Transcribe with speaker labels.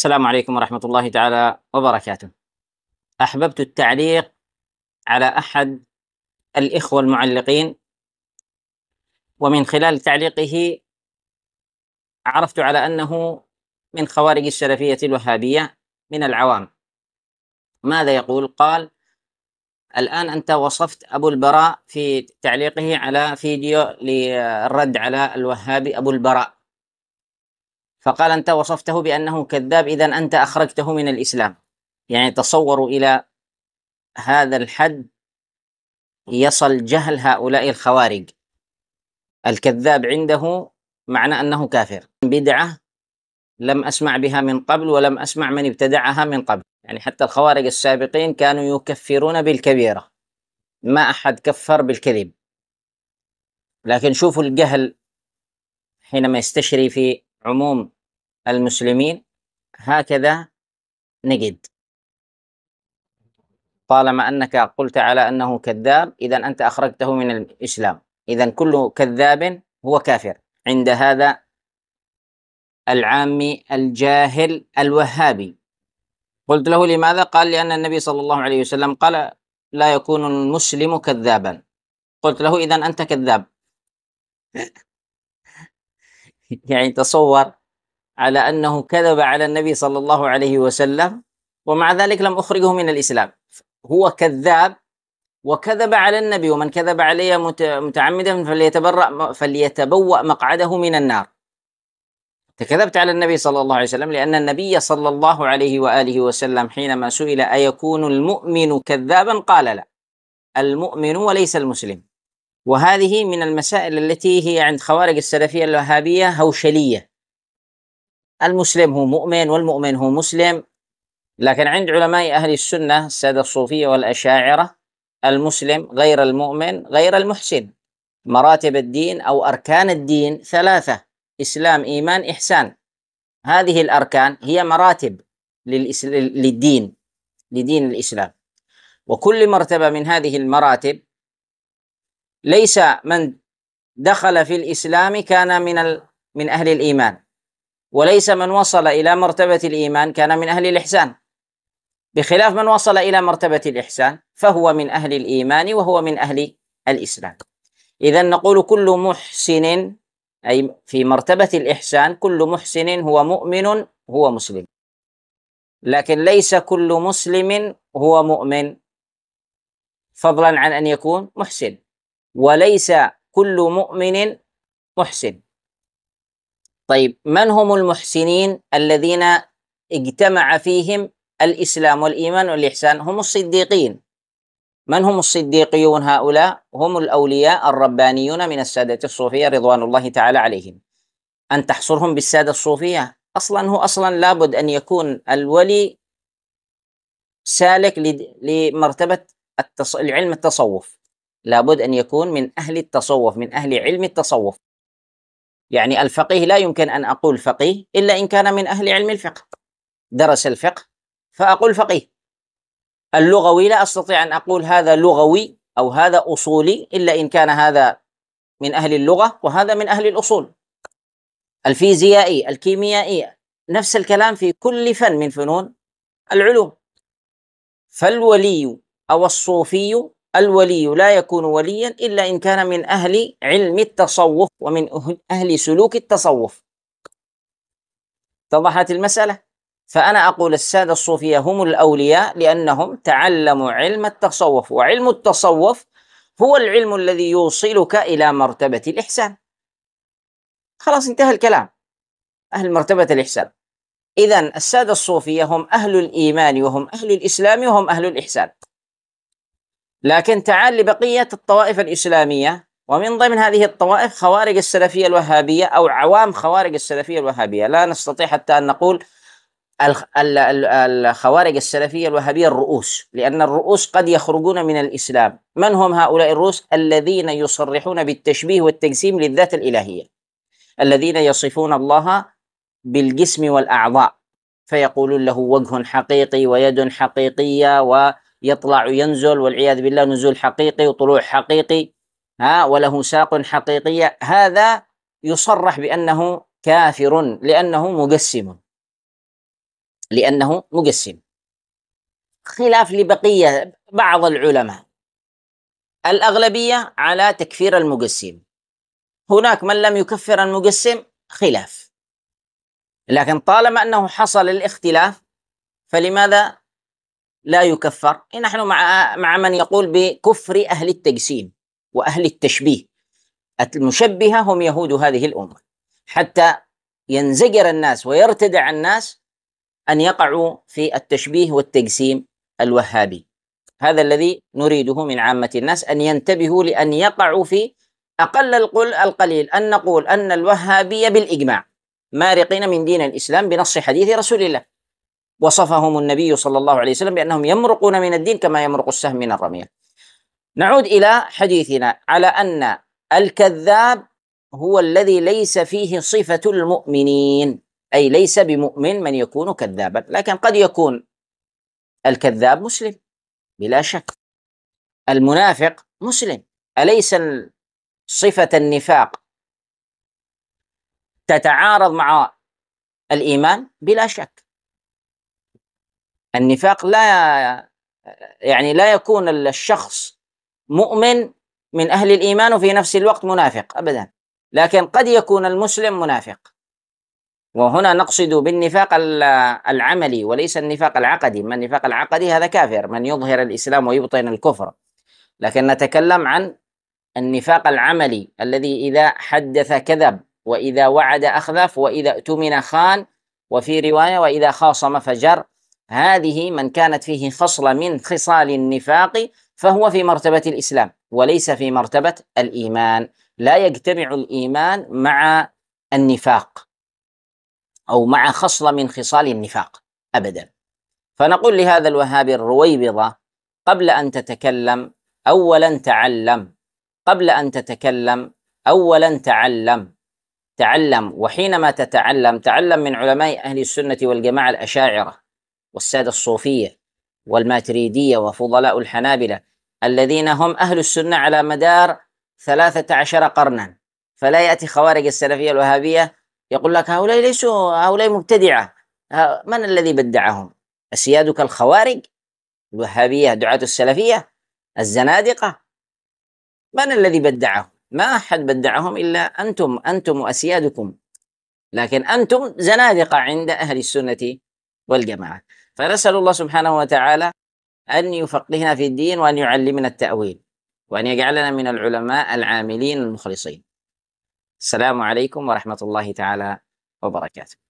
Speaker 1: السلام عليكم ورحمة الله تعالى وبركاته. أحببت التعليق على أحد الإخوة المعلقين ومن خلال تعليقه عرفت على أنه من خوارج السلفية الوهابية من العوام. ماذا يقول؟ قال: الآن أنت وصفت أبو البراء في تعليقه على فيديو للرد على الوهابي أبو البراء فقال أنت وصفته بأنه كذاب إذا أنت أخرجته من الإسلام يعني تصوروا إلى هذا الحد يصل جهل هؤلاء الخوارج الكذاب عنده معنى أنه كافر بدعة لم أسمع بها من قبل ولم أسمع من ابتدعها من قبل يعني حتى الخوارج السابقين كانوا يكفرون بالكبيرة ما أحد كفر بالكذب لكن شوفوا الجهل حينما يستشري في عموم المسلمين هكذا نجد طالما أنك قلت على أنه كذاب إذا أنت أخرجته من الإسلام إذا كل كذاب هو كافر عند هذا العامي الجاهل الوهابي قلت له لماذا؟ قال لأن النبي صلى الله عليه وسلم قال لا يكون المسلم كذابا قلت له إذا أنت كذاب يعني تصور على انه كذب على النبي صلى الله عليه وسلم ومع ذلك لم اخرجه من الاسلام هو كذاب وكذب على النبي ومن كذب علي متعمدا فليتبرأ فليتبوأ مقعده من النار تكذبت على النبي صلى الله عليه وسلم لأن النبي صلى الله عليه وآله وسلم حينما سئل أيكون المؤمن كذابا قال لا المؤمن وليس المسلم وهذه من المسائل التي هي عند خوارج السلفية الوهابية هوشلية المسلم هو مؤمن والمؤمن هو مسلم لكن عند علماء أهل السنة السادة الصوفية والأشاعرة المسلم غير المؤمن غير المحسن مراتب الدين أو أركان الدين ثلاثة إسلام إيمان إحسان هذه الأركان هي مراتب للدين لدين الإسلام وكل مرتبة من هذه المراتب ليس من دخل في الإسلام كان من من أهل الإيمان وليس من وصل إلى مرتبة الإيمان كان من أهل الإحسان بخلاف من وصل إلى مرتبة الإحسان فهو من أهل الإيمان وهو من أهل الإسلام إذا نقول كل محسن أي في مرتبة الإحسان كل محسن هو مؤمن هو مسلم لكن ليس كل مسلم هو مؤمن فضلا عن أن يكون محسن وليس كل مؤمن محسن طيب من هم المحسنين الذين اجتمع فيهم الإسلام والإيمان والإحسان هم الصديقين من هم الصديقيون هؤلاء هم الأولياء الربانيون من السادة الصوفية رضوان الله تعالى عليهم أن تحصرهم بالسادة الصوفية أصلا هو أصلا لابد أن يكون الولي سالك لمرتبة العلم التصوف لابد أن يكون من أهل التصوف من أهل علم التصوف يعني الفقيه لا يمكن أن أقول فقيه إلا إن كان من أهل علم الفقه درس الفقه فأقول فقيه اللغوي لا أستطيع أن أقول هذا لغوي أو هذا أصولي إلا إن كان هذا من أهل اللغة وهذا من أهل الأصول الفيزيائي الكيميائي نفس الكلام في كل فن من فنون العلوم فالولي أو الصوفي الولي لا يكون وليا إلا إن كان من أهل علم التصوف ومن أه- أهل سلوك التصوف اتضحت المسألة فأنا أقول السادة الصوفية هم الأولياء لأنهم تعلموا علم التصوف وعلم التصوف هو العلم الذي يوصلك إلى مرتبة الإحسان خلاص انتهى الكلام أهل مرتبة الإحسان إذا السادة الصوفية هم أهل الإيمان وهم أهل الإسلام وهم أهل الإحسان لكن تعال لبقية الطوائف الإسلامية ومن ضمن هذه الطوائف خوارج السلفية الوهابية أو عوام خوارج السلفية الوهابية لا نستطيع حتى أن نقول الخوارج السلفية الوهابية الرؤوس لأن الرؤوس قد يخرجون من الإسلام من هم هؤلاء الرؤوس الذين يصرحون بالتشبيه والتجسيم للذات الإلهية الذين يصفون الله بالجسم والأعضاء فيقولون له وجه حقيقي ويد حقيقية و يطلع وينزل والعياذ بالله نزول حقيقي وطلوع حقيقي ها وله ساق حقيقية هذا يصرح بأنه كافر لأنه مقسم لأنه مقسم خلاف لبقية بعض العلماء الأغلبية على تكفير المقسم هناك من لم يكفر المقسم خلاف لكن طالما أنه حصل الاختلاف فلماذا لا يكفر نحن مع مع من يقول بكفر أهل التجسيم وأهل التشبيه المشبهة هم يهود هذه الأمة حتى ينزجر الناس ويرتدع الناس أن يقعوا في التشبيه والتجسيم الوهابي هذا الذي نريده من عامة الناس أن ينتبهوا لأن يقعوا في أقل القل القليل أن نقول أن الوهابية بالإجماع مارقين من دين الإسلام بنص حديث رسول الله وصفهم النبي صلى الله عليه وسلم بأنهم يمرقون من الدين كما يمرق السهم من الرمية نعود إلى حديثنا على أن الكذاب هو الذي ليس فيه صفة المؤمنين أي ليس بمؤمن من يكون كذابا لكن قد يكون الكذاب مسلم بلا شك المنافق مسلم أليس صفة النفاق تتعارض مع الإيمان بلا شك النفاق لا يعني لا يكون الشخص مؤمن من أهل الإيمان وفي نفس الوقت منافق أبدا لكن قد يكون المسلم منافق وهنا نقصد بالنفاق العملي وليس النفاق العقدي من النفاق العقدي هذا كافر من يظهر الإسلام ويبطن الكفر لكن نتكلم عن النفاق العملي الذي إذا حدث كذب وإذا وعد اخذف وإذا اؤتمن خان وفي رواية وإذا خاصم فجر هذه من كانت فيه خصلة من خصال النفاق فهو في مرتبة الإسلام وليس في مرتبة الإيمان لا يجتمع الإيمان مع النفاق أو مع خصلة من خصال النفاق أبدا فنقول لهذا الوهاب الرويبضة قبل أن تتكلم أولا تعلم قبل أن تتكلم أولا تعلم تعلم وحينما تتعلم تعلم من علماء أهل السنة والجماعة الأشاعرة والسادة الصوفية والماتريدية وفضلاء الحنابلة الذين هم أهل السنة على مدار ثلاثة عشر قرنا فلا يأتي خوارج السلفية الوهابية يقول لك هؤلاء ليسوا هؤلاء مبتدعة من الذي بدعهم أسيادك الخوارج الوهابية دعاة السلفية الزنادقة من الذي بدعهم ما أحد بدعهم إلا أنتم أنتم وأسيادكم لكن أنتم زنادقة عند أهل السنة والجماعة فنسأل الله سبحانه وتعالى أن يفقهنا في الدين وأن يعلمنا التأويل وأن يجعلنا من العلماء العاملين المخلصين السلام عليكم ورحمة الله تعالى وبركاته